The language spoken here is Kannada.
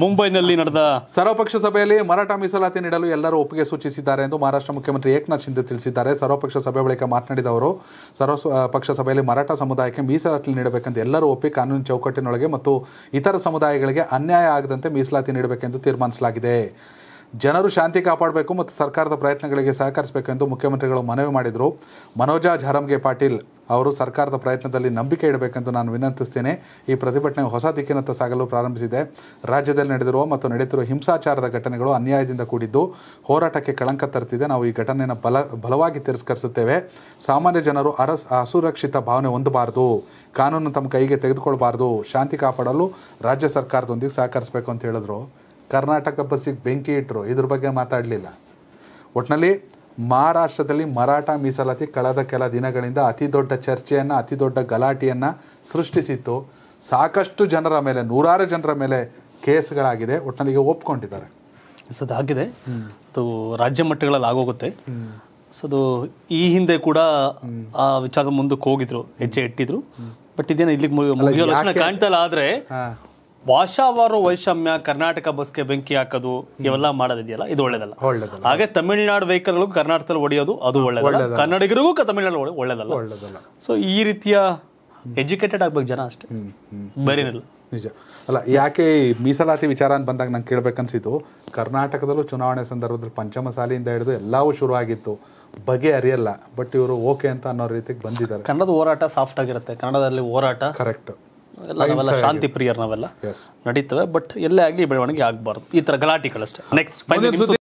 ಮುಂಬೈನಲ್ಲಿ ನಡೆದ ಸರ್ವಪಕ್ಷ ಸಭೆಯಲ್ಲಿ ಮರಾಠ ಮೀಸಲಾತಿ ನೀಡಲು ಎಲ್ಲರೂ ಒಪ್ಪಿಗೆ ಸೂಚಿಸಿದ್ದಾರೆ ಎಂದು ಮಹಾರಾಷ್ಟ್ರ ಮುಖ್ಯಮಂತ್ರಿ ಏಕನಾಥ್ ಶಿಂದೆ ತಿಳಿಸಿದ್ದಾರೆ ಸರ್ವಪಕ್ಷ ಸಭೆ ಬಳಿಕ ಮಾತನಾಡಿದ ಅವರು ಸರ್ವ ಪಕ್ಷ ಸಭೆಯಲ್ಲಿ ಮರಾಠ ಸಮುದಾಯಕ್ಕೆ ಮೀಸಲಾತಿ ನೀಡಬೇಕೆಂದು ಎಲ್ಲರೂ ಒಪ್ಪಿ ಕಾನೂನು ಚೌಕಟ್ಟಿನೊಳಗೆ ಮತ್ತು ಇತರ ಸಮುದಾಯಗಳಿಗೆ ಅನ್ಯಾಯ ಆಗದಂತೆ ಮೀಸಲಾತಿ ನೀಡಬೇಕೆಂದು ತೀರ್ಮಾನಿಸಲಾಗಿದೆ ಜನರು ಶಾಂತಿ ಕಾಪಾಡಬೇಕು ಮತ್ತು ಸರ್ಕಾರದ ಪ್ರಯತ್ನಗಳಿಗೆ ಸಹಕರಿಸಬೇಕು ಎಂದು ಮುಖ್ಯಮಂತ್ರಿಗಳು ಮನವಿ ಮಾಡಿದರು ಮನೋಜಾ ಜಾರಂಗೆ ಪಾಟೀಲ್ ಅವರು ಸರ್ಕಾರದ ಪ್ರಯತ್ನದಲ್ಲಿ ನಂಬಿಕೆ ಇಡಬೇಕೆಂದು ನಾನು ವಿನಂತಿಸ್ತೇನೆ ಈ ಪ್ರತಿಭಟನೆ ಹೊಸ ದಿಕ್ಕಿನತ್ತ ಸಾಗಲು ಪ್ರಾರಂಭಿಸಿದೆ ರಾಜ್ಯದಲ್ಲಿ ನಡೆದಿರುವ ಮತ್ತು ನಡೆಯುತ್ತಿರುವ ಹಿಂಸಾಚಾರದ ಘಟನೆಗಳು ಅನ್ಯಾಯದಿಂದ ಕೂಡಿದ್ದು ಹೋರಾಟಕ್ಕೆ ಕಳಂಕ ತರ್ತಿದೆ ನಾವು ಈ ಘಟನೆಯನ್ನು ಬಲ ಬಲವಾಗಿ ತಿರಸ್ಕರಿಸುತ್ತೇವೆ ಸಾಮಾನ್ಯ ಜನರು ಅರಸ್ ಅಸುರಕ್ಷಿತ ಭಾವನೆ ಹೊಂದಬಾರದು ಕಾನೂನು ತಮ್ಮ ಕೈಗೆ ತೆಗೆದುಕೊಳ್ಬಾರ್ದು ಶಾಂತಿ ಕಾಪಾಡಲು ರಾಜ್ಯ ಸರ್ಕಾರದೊಂದಿಗೆ ಸಹಕರಿಸಬೇಕು ಅಂತ ಹೇಳಿದ್ರು ಕರ್ನಾಟಕ ಬಸ್ಸಿಗೆ ಬೆಂಕಿ ಇಟ್ಟರು ಇದ್ರ ಬಗ್ಗೆ ಮಾತಾಡಲಿಲ್ಲ ಒಟ್ನಲ್ಲಿ ಮಹಾರಾಷ್ಟ್ರದಲ್ಲಿ ಮರಾಠ ಮೀಸಲಾತಿ ಕಳೆದ ಕೆಲ ದಿನಗಳಿಂದ ಅತಿ ದೊಡ್ಡ ಚರ್ಚೆಯನ್ನು ಅತಿ ದೊಡ್ಡ ಗಲಾಟೆಯನ್ನು ಸೃಷ್ಟಿಸಿತ್ತು ಸಾಕಷ್ಟು ಜನರ ಮೇಲೆ ನೂರಾರು ಜನರ ಮೇಲೆ ಕೇಸ್ಗಳಾಗಿದೆ ಒಟ್ಟಿನಲ್ಲಿ ಒಪ್ಕೊಂಡಿದ್ದಾರೆ ಸೊ ಆಗಿದೆ ಅದು ರಾಜ್ಯ ಮಟ್ಟಗಳಲ್ಲಿ ಆಗೋಗುತ್ತೆ ಸೊ ಅದು ಈ ಹಿಂದೆ ಕೂಡ ಆ ವಿಚಾರದ ಮುಂದಕ್ಕೆ ಹೋಗಿದ್ರು ಹೆಜ್ಜೆ ಇಟ್ಟಿದ್ರು ಬಟ್ ಇದೇನ ಇಲ್ಲಿಗೆ ಮುಗಿಯೋ ಲಕ್ಷಣ ಭಾಷಾವಾರು ವೈಷಮ್ಯ ಕರ್ನಾಟಕ ಬಸ್ಗೆ ಬೆಂಕಿ ಹಾಕೋದು ಇವೆಲ್ಲ ಮಾಡೋದಿದೆಯಲ್ಲ ಇದು ಒಳ್ಳೇದಲ್ಲ ಹಾಗೆ ತಮಿಳ್ನಾಡು ವೆಹಿಕಲ್ಗಳು ಕರ್ನಾಟಕದಲ್ಲಿ ಹೊಡೆಯೋದು ಅದು ಒಳ್ಳೇದಲ್ಲ ಕನ್ನಡಿಗರಿಗೂ ತಮಿಳ್ನಾಡು ಒಳ್ಳೇದಲ್ಲ ಸೊ ಈ ರೀತಿಯ ಎಜುಕೇಟೆಡ್ ಆಗ್ಬೇಕು ಜನ ಅಷ್ಟೇ ಬರೀನಿಲ್ಲ ನಿಜ ಅಲ್ಲ ಯಾಕೆ ಮೀಸಲಾತಿ ವಿಚಾರ ಅಂತ ಬಂದಾಗ ನಂಗೆ ಕೇಳಬೇಕನ್ಸಿತು ಕರ್ನಾಟಕದಲ್ಲೂ ಚುನಾವಣೆ ಸಂದರ್ಭದಲ್ಲಿ ಪಂಚಮ ಸಾಲಿಯಿಂದ ಹಿಡಿದು ಎಲ್ಲವೂ ಶುರು ಆಗಿತ್ತು ಬಗೆ ಅರಿಯಲ್ಲ ಬಟ್ ಇವರು ಓಕೆ ಅಂತ ಅನ್ನೋ ರೀತಿಗೆ ಬಂದಿದ್ದಾರೆ ಕನ್ನಡದ ಹೋರಾಟ ಸಾಫ್ಟ್ ಆಗಿರುತ್ತೆ ಕನ್ನಡದಲ್ಲಿ ಹೋರಾಟ ಕರೆಕ್ಟ್ ಎಲ್ಲ ನಾವೆಲ್ಲ ಶಾಂತಿ ಪ್ರಿಯರ್ ನಾವೆಲ್ಲ ನಡೀತವೆ ಬಟ್ ಎಲ್ಲೇ ಆಗಲಿ ಬೆಳವಣಿಗೆ ಆಗಬಾರ್ದು ಈ ತರ ಗಲಾಟಿಗಳಷ್ಟೇ ನೆಕ್ಸ್ಟ್